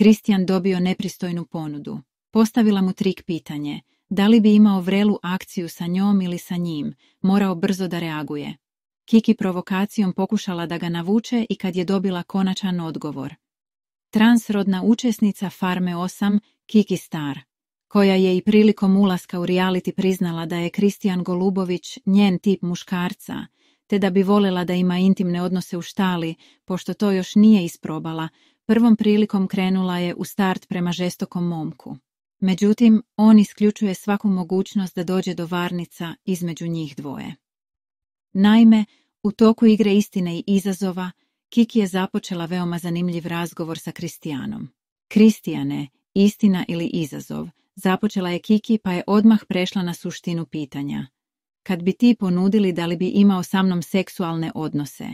Kristijan dobio nepristojnu ponudu. Postavila mu trik pitanje. Da li bi imao vrelu akciju sa njom ili sa njim? Morao brzo da reaguje. Kiki provokacijom pokušala da ga navuče i kad je dobila konačan odgovor. Transrodna učesnica Farme 8, Kiki Star, koja je i prilikom ulaska u reality priznala da je Kristijan Golubović njen tip muškarca, te da bi volela da ima intimne odnose u štali, pošto to još nije isprobala, Prvom prilikom krenula je u start prema žestokom momku. Međutim, on isključuje svaku mogućnost da dođe do varnica između njih dvoje. Naime, u toku igre istine i izazova, Kiki je započela veoma zanimljiv razgovor sa Kristijanom. Kristijane, istina ili izazov, započela je Kiki pa je odmah prešla na suštinu pitanja. Kad bi ti ponudili da li bi imao sa mnom seksualne odnose?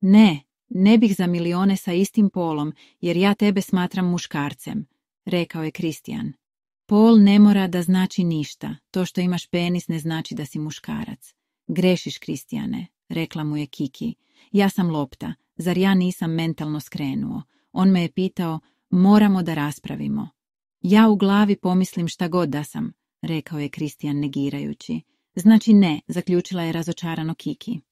Ne, ne bih za milione sa istim polom, jer ja tebe smatram muškarcem, rekao je Kristijan. Pol ne mora da znači ništa, to što imaš penis ne znači da si muškarac. Grešiš, Kristijane, rekla mu je Kiki. Ja sam lopta, zar ja nisam mentalno skrenuo? On me je pitao, moramo da raspravimo. Ja u glavi pomislim šta god da sam, rekao je Kristijan negirajući. Znači ne, zaključila je razočarano Kiki.